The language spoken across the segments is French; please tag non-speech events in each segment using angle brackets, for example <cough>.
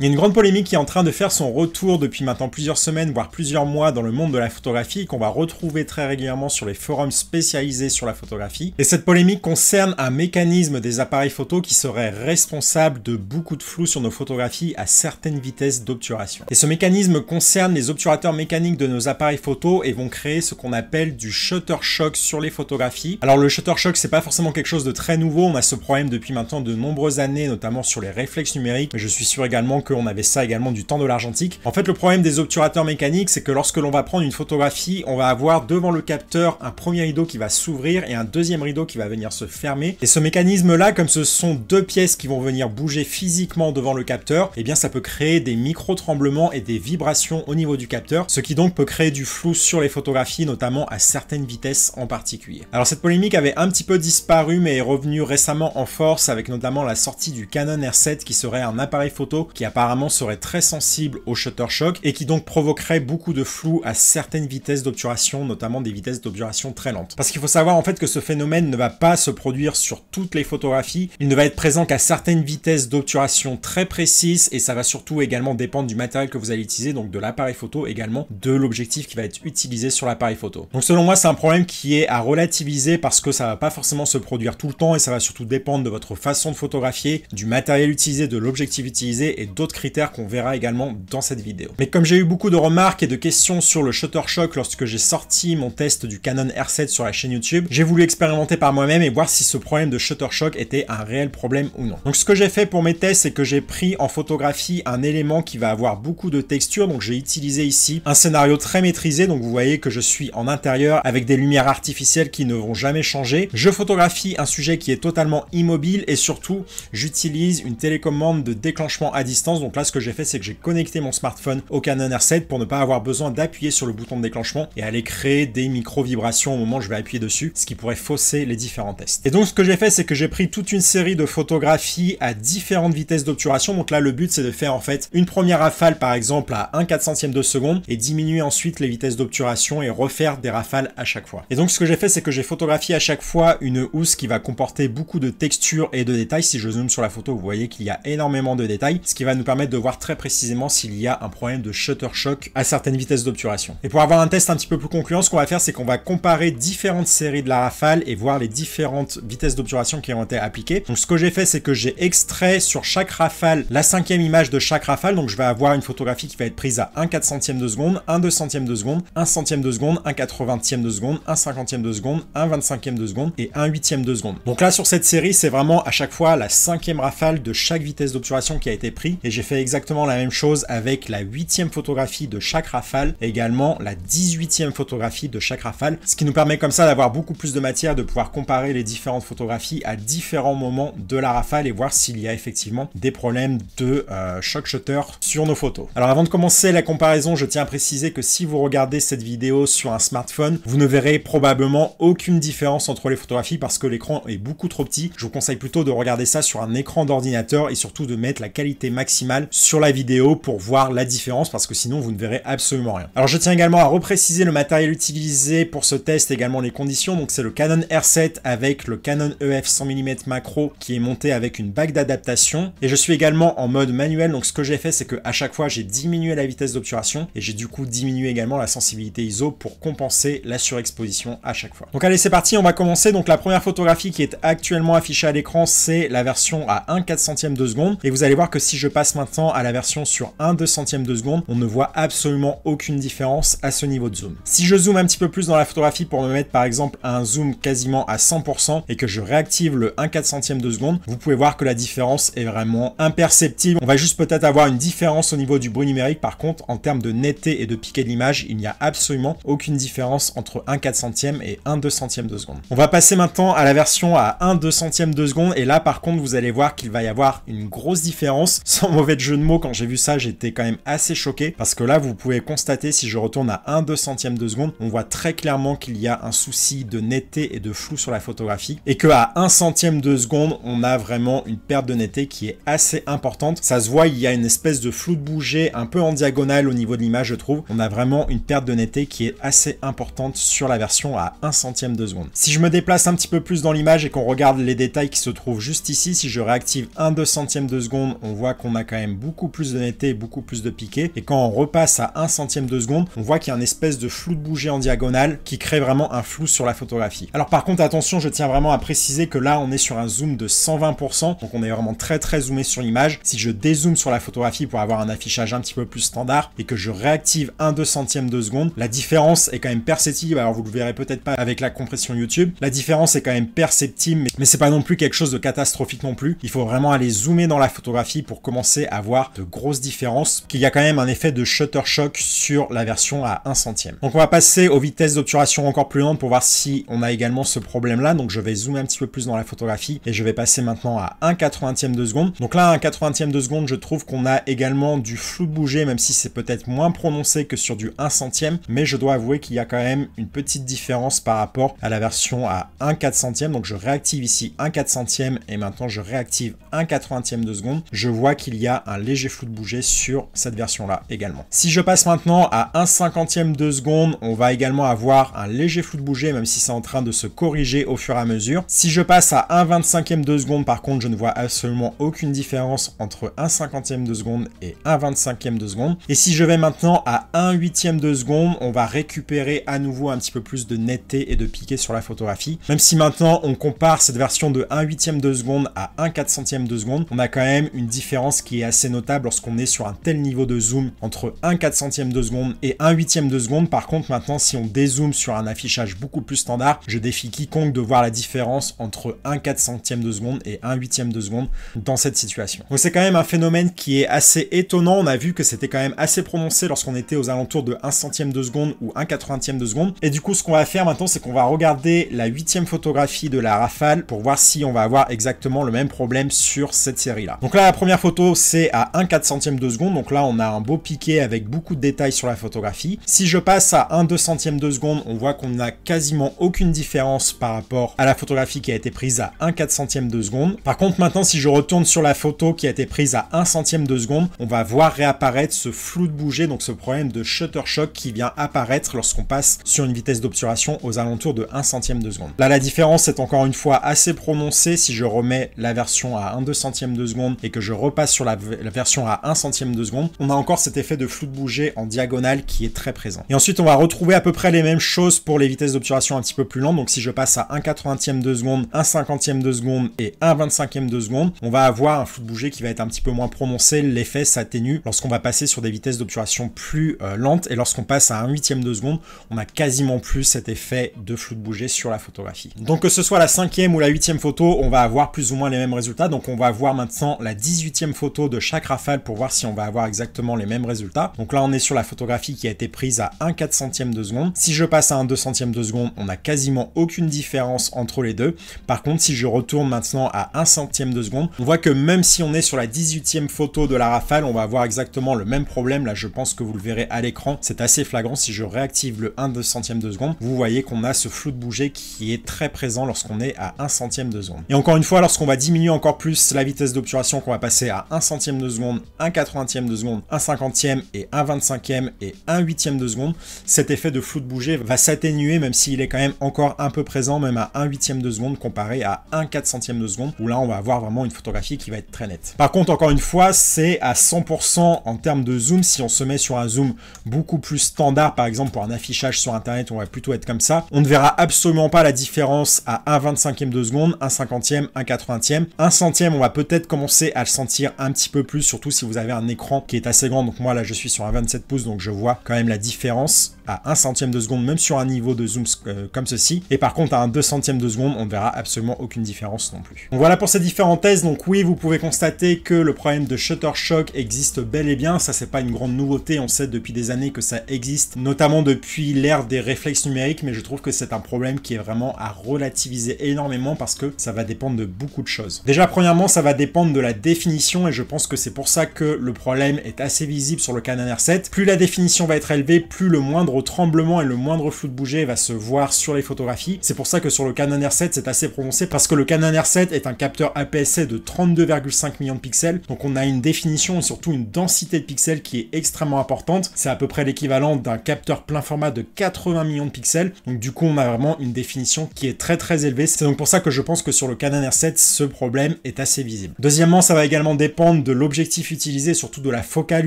Il y a une grande polémique qui est en train de faire son retour depuis maintenant plusieurs semaines, voire plusieurs mois dans le monde de la photographie, qu'on va retrouver très régulièrement sur les forums spécialisés sur la photographie. Et cette polémique concerne un mécanisme des appareils photo qui serait responsable de beaucoup de flou sur nos photographies à certaines vitesses d'obturation. Et ce mécanisme concerne les obturateurs mécaniques de nos appareils photo et vont créer ce qu'on appelle du shutter shock sur les photographies. Alors le shutter shock, c'est pas forcément quelque chose de très nouveau, on a ce problème depuis maintenant de nombreuses années, notamment sur les réflexes numériques, mais je suis sûr également qu'on avait ça également du temps de l'argentique. En fait, le problème des obturateurs mécaniques, c'est que lorsque l'on va prendre une photographie, on va avoir devant le capteur un premier rideau qui va s'ouvrir et un deuxième rideau qui va venir se fermer. Et ce mécanisme-là, comme ce sont deux pièces qui vont venir bouger physiquement devant le capteur, eh bien ça peut créer des micro-tremblements et des vibrations au niveau du capteur, ce qui donc peut créer du flou sur les photographies, notamment à certaines vitesses en particulier. Alors cette polémique avait un petit peu disparu mais est revenue récemment en force avec notamment la sortie du Canon R7 qui serait un appareil photo qui a apparemment serait très sensible au shutter shock et qui donc provoquerait beaucoup de flou à certaines vitesses d'obturation, notamment des vitesses d'obturation très lentes. Parce qu'il faut savoir en fait que ce phénomène ne va pas se produire sur toutes les photographies, il ne va être présent qu'à certaines vitesses d'obturation très précises et ça va surtout également dépendre du matériel que vous allez utiliser, donc de l'appareil photo également, de l'objectif qui va être utilisé sur l'appareil photo. Donc selon moi c'est un problème qui est à relativiser parce que ça va pas forcément se produire tout le temps et ça va surtout dépendre de votre façon de photographier, du matériel utilisé, de l'objectif utilisé et d'autres critères qu'on verra également dans cette vidéo. Mais comme j'ai eu beaucoup de remarques et de questions sur le Shutter Shock lorsque j'ai sorti mon test du Canon R7 sur la chaîne YouTube, j'ai voulu expérimenter par moi-même et voir si ce problème de Shutter Shock était un réel problème ou non. Donc ce que j'ai fait pour mes tests, c'est que j'ai pris en photographie un élément qui va avoir beaucoup de texture, donc j'ai utilisé ici un scénario très maîtrisé, donc vous voyez que je suis en intérieur avec des lumières artificielles qui ne vont jamais changer. Je photographie un sujet qui est totalement immobile et surtout j'utilise une télécommande de déclenchement à distance donc là, ce que j'ai fait, c'est que j'ai connecté mon smartphone au Canon R7 pour ne pas avoir besoin d'appuyer sur le bouton de déclenchement et aller créer des micro-vibrations au moment où je vais appuyer dessus, ce qui pourrait fausser les différents tests. Et donc, ce que j'ai fait, c'est que j'ai pris toute une série de photographies à différentes vitesses d'obturation. Donc là, le but, c'est de faire en fait une première rafale, par exemple, à 1 400e de seconde et diminuer ensuite les vitesses d'obturation et refaire des rafales à chaque fois. Et donc, ce que j'ai fait, c'est que j'ai photographié à chaque fois une housse qui va comporter beaucoup de textures et de détails. Si je zoome sur la photo, vous voyez qu'il y a énormément de détails, ce qui va nous permettre de voir très précisément s'il y a un problème de shutter shock à certaines vitesses d'obturation. Et pour avoir un test un petit peu plus concluant, ce qu'on va faire, c'est qu'on va comparer différentes séries de la rafale et voir les différentes vitesses d'obturation qui ont été appliquées. Donc ce que j'ai fait, c'est que j'ai extrait sur chaque rafale la cinquième image de chaque rafale. Donc je vais avoir une photographie qui va être prise à 1 4 centième de seconde, 1 2 centième de seconde, 1 centième de seconde, 1 80e de seconde, 1 50 de seconde, 1 25e de seconde et 1 8 de seconde. Donc là sur cette série, c'est vraiment à chaque fois la cinquième rafale de chaque vitesse d'obturation qui a été prise j'ai fait exactement la même chose avec la huitième photographie de chaque rafale également la 18e photographie de chaque rafale, ce qui nous permet comme ça d'avoir beaucoup plus de matière, de pouvoir comparer les différentes photographies à différents moments de la rafale et voir s'il y a effectivement des problèmes de euh, shock shutter sur nos photos. Alors avant de commencer la comparaison, je tiens à préciser que si vous regardez cette vidéo sur un smartphone, vous ne verrez probablement aucune différence entre les photographies parce que l'écran est beaucoup trop petit. Je vous conseille plutôt de regarder ça sur un écran d'ordinateur et surtout de mettre la qualité maximale sur la vidéo pour voir la différence parce que sinon vous ne verrez absolument rien. Alors je tiens également à repréciser le matériel utilisé pour ce test, également les conditions. Donc c'est le Canon R7 avec le Canon EF 100 mm macro qui est monté avec une bague d'adaptation. Et je suis également en mode manuel, donc ce que j'ai fait c'est que à chaque fois j'ai diminué la vitesse d'obturation et j'ai du coup diminué également la sensibilité ISO pour compenser la surexposition à chaque fois. Donc allez c'est parti, on va commencer. Donc la première photographie qui est actuellement affichée à l'écran c'est la version à 1 4 centième de seconde et vous allez voir que si je passe maintenant à la version sur 1 2 centième de seconde, on ne voit absolument aucune différence à ce niveau de zoom. Si je zoome un petit peu plus dans la photographie pour me mettre par exemple un zoom quasiment à 100% et que je réactive le 1 4 centième de seconde, vous pouvez voir que la différence est vraiment imperceptible. On va juste peut-être avoir une différence au niveau du bruit numérique. Par contre, en termes de netteté et de piqué de l'image, il n'y a absolument aucune différence entre 1 4 centième et 1 2 centième de seconde. On va passer maintenant à la version à 1 2 centième de seconde et là par contre vous allez voir qu'il va y avoir une grosse différence <laughs> sans mauvais jeu de mots, quand j'ai vu ça, j'étais quand même assez choqué, parce que là, vous pouvez constater, si je retourne à 1 2 centième de seconde, on voit très clairement qu'il y a un souci de netteté et de flou sur la photographie, et que à 1 centième de seconde, on a vraiment une perte de netteté qui est assez importante. Ça se voit, il y a une espèce de flou de bouger un peu en diagonale au niveau de l'image, je trouve. On a vraiment une perte de netteté qui est assez importante sur la version à 1 centième de seconde. Si je me déplace un petit peu plus dans l'image et qu'on regarde les détails qui se trouvent juste ici, si je réactive 1 2 centième de seconde, on voit qu'on a quand même beaucoup plus de netteté, beaucoup plus de piqué. Et quand on repasse à 1 centième de seconde, on voit qu'il y a une espèce de flou de bougie en diagonale qui crée vraiment un flou sur la photographie. Alors par contre, attention, je tiens vraiment à préciser que là, on est sur un zoom de 120%, donc on est vraiment très très zoomé sur l'image. Si je dézoome sur la photographie pour avoir un affichage un petit peu plus standard et que je réactive 1 2 centième de seconde, la différence est quand même perceptible. Alors vous le verrez peut-être pas avec la compression YouTube, la différence est quand même perceptible, mais c'est pas non plus quelque chose de catastrophique non plus. Il faut vraiment aller zoomer dans la photographie pour commencer avoir à de grosses différences, qu'il y a quand même un effet de shutter shock sur la version à 1 centième. Donc on va passer aux vitesses d'obturation encore plus lentes pour voir si on a également ce problème là. Donc je vais zoomer un petit peu plus dans la photographie et je vais passer maintenant à 1 80e de seconde. Donc là, 1 80e de seconde, je trouve qu'on a également du flou de bougé, même si c'est peut-être moins prononcé que sur du 1 centième, mais je dois avouer qu'il y a quand même une petite différence par rapport à la version à 1 4 centième. Donc je réactive ici 1 4 centième et maintenant je réactive 1 80e de seconde. Je vois qu'il y a y a un léger flou de bouger sur cette version-là également. Si je passe maintenant à 1 cinquantième de seconde, on va également avoir un léger flou de bouger, même si c'est en train de se corriger au fur et à mesure. Si je passe à 1 25e de seconde, par contre, je ne vois absolument aucune différence entre 1 cinquantième de seconde et 1 25e de seconde. Et si je vais maintenant à 1 huitième de seconde, on va récupérer à nouveau un petit peu plus de netteté et de piqué sur la photographie. Même si maintenant on compare cette version de 1 huitième de seconde à 1 4 centième de seconde, on a quand même une différence qui est assez notable lorsqu'on est sur un tel niveau de zoom entre 1 4 centième de seconde et 1 8 de seconde. Par contre, maintenant, si on dézoome sur un affichage beaucoup plus standard, je défie quiconque de voir la différence entre 1 4 centième de seconde et 1 8 de seconde dans cette situation. Donc c'est quand même un phénomène qui est assez étonnant. On a vu que c'était quand même assez prononcé lorsqu'on était aux alentours de 1 centième de seconde ou 1 80e de seconde. Et du coup, ce qu'on va faire maintenant, c'est qu'on va regarder la huitième photographie de la rafale pour voir si on va avoir exactement le même problème sur cette série-là. Donc là, la première photo, à à 4 centième de seconde, donc là on a un beau piqué avec beaucoup de détails sur la photographie. Si je passe à 1 2 centième de seconde, on voit qu'on n'a quasiment aucune différence par rapport à la photographie qui a été prise à 1 4 centième de seconde. Par contre maintenant si je retourne sur la photo qui a été prise à 1 centième de seconde, on va voir réapparaître ce flou de bouger, donc ce problème de shutter shock qui vient apparaître lorsqu'on passe sur une vitesse d'obturation aux alentours de 1 centième de seconde. Là la différence est encore une fois assez prononcée si je remets la version à 1 2 centième de seconde et que je repasse sur la la, version à 1 centième de seconde, on a encore cet effet de flou de bouger en diagonale qui est très présent. Et ensuite, on va retrouver à peu près les mêmes choses pour les vitesses d'obturation un petit peu plus lentes. Donc si je passe à 1 80e de seconde, 1 50e de seconde et 1 25 ème de seconde, on va avoir un flou de bouger qui va être un petit peu moins prononcé, l'effet s'atténue lorsqu'on va passer sur des vitesses d'obturation plus euh, lentes et lorsqu'on passe à 1 8ème de seconde, on a quasiment plus cet effet de flou de bouger sur la photographie. Donc que ce soit la cinquième ou la 8 huitième photo, on va avoir plus ou moins les mêmes résultats. Donc on va voir maintenant la 18e photo de chaque rafale pour voir si on va avoir exactement les mêmes résultats. Donc là, on est sur la photographie qui a été prise à 1 4 centième de seconde. Si je passe à 1 2 centième de seconde, on a quasiment aucune différence entre les deux. Par contre, si je retourne maintenant à 1 centième de seconde, on voit que même si on est sur la 18e photo de la rafale, on va avoir exactement le même problème. Là, je pense que vous le verrez à l'écran. C'est assez flagrant. Si je réactive le 1 2 centième de seconde, vous voyez qu'on a ce flou de bouger qui est très présent lorsqu'on est à 1 centième de seconde. Et encore une fois, lorsqu'on va diminuer encore plus la vitesse d'obturation, qu'on va passer à 1 centième de seconde, un 80e de seconde, un cinquantième et un vingt-cinquième et un huitième de seconde, cet effet de flou de bouger va s'atténuer même s'il est quand même encore un peu présent, même à un huitième de seconde comparé à un quatre-centième de seconde, où là on va avoir vraiment une photographie qui va être très nette. Par contre, encore une fois, c'est à 100% en termes de zoom, si on se met sur un zoom beaucoup plus standard, par exemple pour un affichage sur internet, on va plutôt être comme ça, on ne verra absolument pas la différence à un vingt-cinquième de seconde, un cinquantième, un quatre e un centième, on va peut-être commencer à le sentir un petit peu plus, surtout si vous avez un écran qui est assez grand. Donc moi là je suis sur un 27 pouces, donc je vois quand même la différence à 1 centième de seconde, même sur un niveau de zoom euh, comme ceci. Et par contre, à un 2 centième de seconde, on ne verra absolument aucune différence non plus. Donc voilà pour ces différentes thèses. Donc oui, vous pouvez constater que le problème de shutter shock existe bel et bien. Ça, c'est pas une grande nouveauté. On sait depuis des années que ça existe, notamment depuis l'ère des réflexes numériques. Mais je trouve que c'est un problème qui est vraiment à relativiser énormément parce que ça va dépendre de beaucoup de choses. Déjà, premièrement, ça va dépendre de la définition et je pense que c'est pour ça que le problème est assez visible sur le Canon R7. Plus la définition va être élevée, plus le moindre tremblement et le moindre flou de bouger va se voir sur les photographies. C'est pour ça que sur le Canon R7, c'est assez prononcé parce que le Canon R7 est un capteur APS-C de 32,5 millions de pixels. Donc on a une définition et surtout une densité de pixels qui est extrêmement importante. C'est à peu près l'équivalent d'un capteur plein format de 80 millions de pixels. Donc du coup, on a vraiment une définition qui est très très élevée. C'est donc pour ça que je pense que sur le Canon R7, ce problème est assez visible. Deuxièmement, ça va également dépendre de l'objectif utilisé, surtout de la focale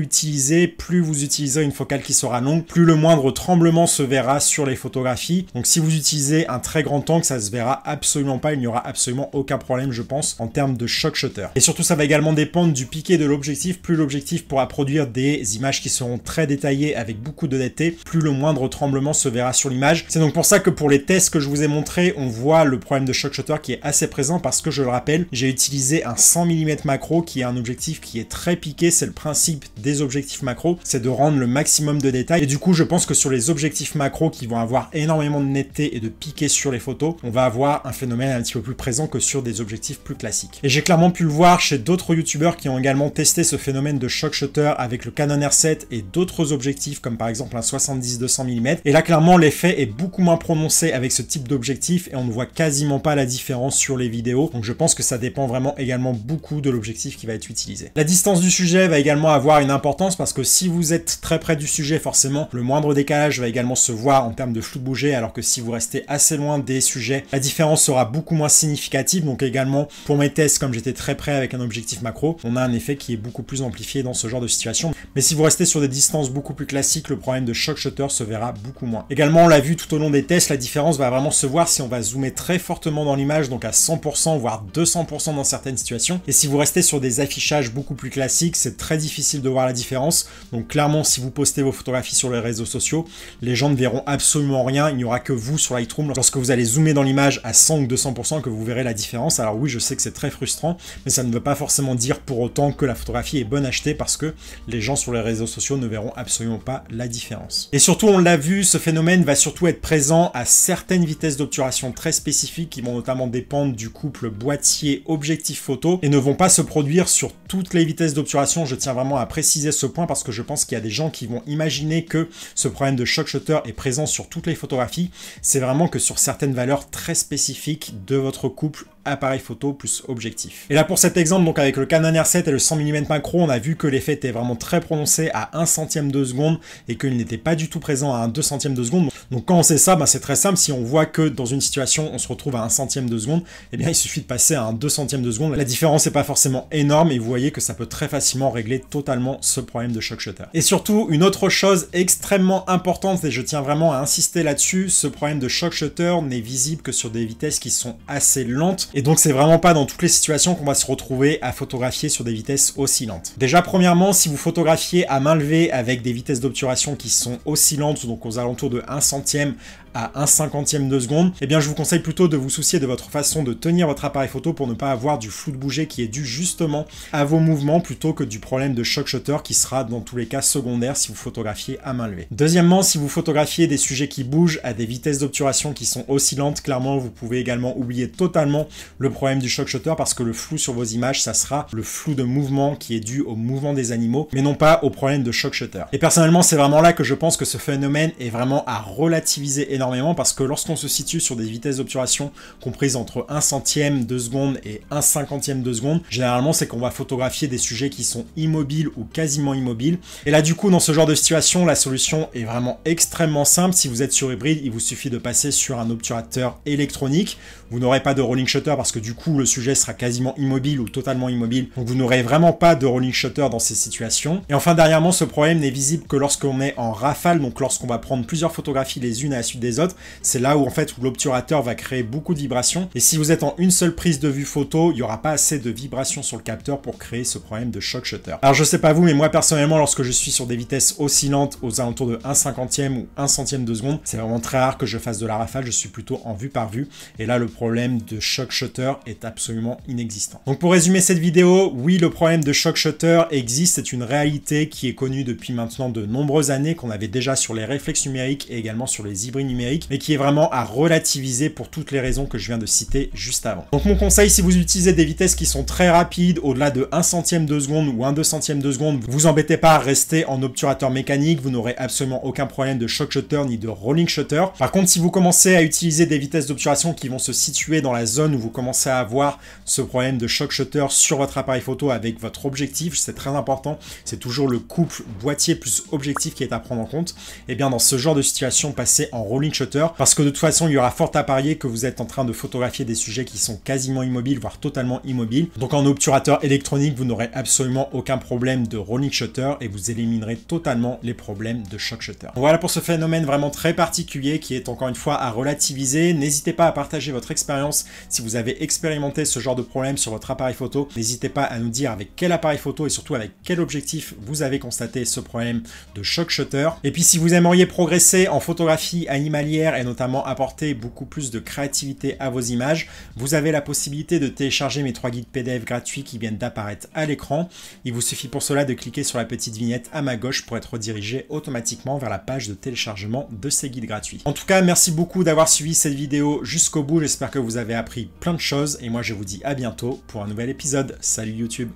utilisée. Plus vous utilisez une focale qui sera longue, plus le moindre tremblement se verra sur les photographies. Donc si vous utilisez un très grand angle, ça se verra absolument pas. Il n'y aura absolument aucun problème, je pense, en termes de shock shutter. Et surtout, ça va également dépendre du piqué de l'objectif. Plus l'objectif pourra produire des images qui seront très détaillées avec beaucoup de plus le moindre tremblement se verra sur l'image. C'est donc pour ça que pour les tests que je vous ai montrés, on voit le problème de shock shutter qui est assez présent parce que je le rappelle, j'ai utilisé un 100 mm macro qui est un objectif qui est très piqué. C'est le principe des objectifs macro, c'est de rendre le maximum de détails. Et du coup, je pense que sur les objectifs macro qui vont avoir énormément de netteté et de piqué sur les photos, on va avoir un phénomène un petit peu plus présent que sur des objectifs plus classiques. Et j'ai clairement pu le voir chez d'autres youtubeurs qui ont également testé ce phénomène de shock shutter avec le Canon R7 et d'autres objectifs comme par exemple un 70-200 mm. Et là clairement l'effet est beaucoup moins prononcé avec ce type d'objectif et on ne voit quasiment pas la différence sur les vidéos. Donc je pense que ça dépend vraiment également beaucoup de l'objectif qui va être utilisé. La distance du sujet va également avoir une importance parce que si vous êtes très près du sujet forcément le moindre décalage va également se voir en termes de flou de bouger, alors que si vous restez assez loin des sujets, la différence sera beaucoup moins significative. Donc également, pour mes tests, comme j'étais très près avec un objectif macro, on a un effet qui est beaucoup plus amplifié dans ce genre de situation. Mais si vous restez sur des distances beaucoup plus classiques, le problème de shock shutter se verra beaucoup moins. Également, on l'a vu tout au long des tests, la différence va vraiment se voir si on va zoomer très fortement dans l'image, donc à 100%, voire 200% dans certaines situations. Et si vous restez sur des affichages beaucoup plus classiques, c'est très difficile de voir la différence. Donc clairement, si vous postez vos photographies sur les réseaux sociaux, les gens ne verront absolument rien, il n'y aura que vous sur Lightroom lorsque vous allez zoomer dans l'image à 100 ou 200% que vous verrez la différence. Alors oui, je sais que c'est très frustrant, mais ça ne veut pas forcément dire pour autant que la photographie est bonne achetée parce que les gens sur les réseaux sociaux ne verront absolument pas la différence. Et surtout, on l'a vu, ce phénomène va surtout être présent à certaines vitesses d'obturation très spécifiques qui vont notamment dépendre du couple boîtier-objectif photo et ne vont pas se produire sur toutes les vitesses d'obturation. Je tiens vraiment à préciser ce point parce que je pense qu'il y a des gens qui vont imaginer que ce problème de shock shutter est présent sur toutes les photographies, c'est vraiment que sur certaines valeurs très spécifiques de votre couple appareil photo plus objectif. Et là pour cet exemple, donc avec le Canon R7 et le 100 mm macro, on a vu que l'effet était vraiment très prononcé à 1 centième de seconde et qu'il n'était pas du tout présent à 1 2 centième de seconde. Donc quand on sait ça, bah, c'est très simple. Si on voit que dans une situation, on se retrouve à 1 centième de seconde, eh bien il suffit de passer à un 2 centième de seconde. La différence n'est pas forcément énorme et vous voyez que ça peut très facilement régler totalement ce problème de shock shutter. Et surtout, une autre chose extrêmement importante, et je tiens vraiment à insister là-dessus, ce problème de shock shutter n'est visible que sur des vitesses qui sont assez lentes et donc c'est vraiment pas dans toutes les situations qu'on va se retrouver à photographier sur des vitesses oscillantes. Déjà premièrement, si vous photographiez à main levée avec des vitesses d'obturation qui sont oscillantes, donc aux alentours de 1 centième à un cinquantième de seconde, et eh bien je vous conseille plutôt de vous soucier de votre façon de tenir votre appareil photo pour ne pas avoir du flou de bouger qui est dû justement à vos mouvements plutôt que du problème de choc shutter qui sera dans tous les cas secondaire si vous photographiez à main levée. Deuxièmement, si vous photographiez des sujets qui bougent à des vitesses d'obturation qui sont oscillantes, clairement vous pouvez également oublier totalement le problème du choc shutter parce que le flou sur vos images, ça sera le flou de mouvement qui est dû au mouvement des animaux, mais non pas au problème de choc shutter. Et personnellement, c'est vraiment là que je pense que ce phénomène est vraiment à relativiser énormément parce que lorsqu'on se situe sur des vitesses d'obturation comprises entre 1 centième de seconde et 1 cinquantième de seconde, généralement c'est qu'on va photographier des sujets qui sont immobiles ou quasiment immobiles. Et là du coup dans ce genre de situation la solution est vraiment extrêmement simple. Si vous êtes sur hybride il vous suffit de passer sur un obturateur électronique. Vous n'aurez pas de rolling shutter parce que du coup le sujet sera quasiment immobile ou totalement immobile. Donc vous n'aurez vraiment pas de rolling shutter dans ces situations. Et enfin dernièrement ce problème n'est visible que lorsqu'on est en rafale, donc lorsqu'on va prendre plusieurs photographies les unes à la suite des autres. C'est là où en fait l'obturateur va créer beaucoup de vibrations. Et si vous êtes en une seule prise de vue photo, il n'y aura pas assez de vibrations sur le capteur pour créer ce problème de choc shutter. Alors je sais pas vous, mais moi personnellement, lorsque je suis sur des vitesses oscillantes aux alentours de 1 cinquantième ou 1 centième de seconde, c'est vraiment très rare que je fasse de la rafale, je suis plutôt en vue par vue. Et là, le problème de choc shutter est absolument inexistant. Donc pour résumer cette vidéo, oui, le problème de choc shutter existe, c'est une réalité qui est connue depuis maintenant de nombreuses années, qu'on avait déjà sur les réflexes numériques et également sur les hybrides numériques mais qui est vraiment à relativiser pour toutes les raisons que je viens de citer juste avant. Donc mon conseil, si vous utilisez des vitesses qui sont très rapides, au-delà de 1 centième de seconde ou 1 2 centième de seconde, vous embêtez pas à rester en obturateur mécanique, vous n'aurez absolument aucun problème de shock shutter ni de rolling shutter. Par contre, si vous commencez à utiliser des vitesses d'obturation qui vont se situer dans la zone où vous commencez à avoir ce problème de shock shutter sur votre appareil photo avec votre objectif, c'est très important, c'est toujours le couple boîtier plus objectif qui est à prendre en compte, et eh bien dans ce genre de situation, passez en rolling shutter parce que de toute façon, il y aura fort à parier que vous êtes en train de photographier des sujets qui sont quasiment immobiles, voire totalement immobiles. Donc en obturateur électronique, vous n'aurez absolument aucun problème de rolling shutter et vous éliminerez totalement les problèmes de shock shutter. Voilà pour ce phénomène vraiment très particulier qui est encore une fois à relativiser. N'hésitez pas à partager votre expérience si vous avez expérimenté ce genre de problème sur votre appareil photo. N'hésitez pas à nous dire avec quel appareil photo et surtout avec quel objectif vous avez constaté ce problème de shock shutter. Et puis si vous aimeriez progresser en photographie animale, et notamment apporter beaucoup plus de créativité à vos images, vous avez la possibilité de télécharger mes trois guides PDF gratuits qui viennent d'apparaître à l'écran. Il vous suffit pour cela de cliquer sur la petite vignette à ma gauche pour être redirigé automatiquement vers la page de téléchargement de ces guides gratuits. En tout cas, merci beaucoup d'avoir suivi cette vidéo jusqu'au bout. J'espère que vous avez appris plein de choses et moi je vous dis à bientôt pour un nouvel épisode. Salut YouTube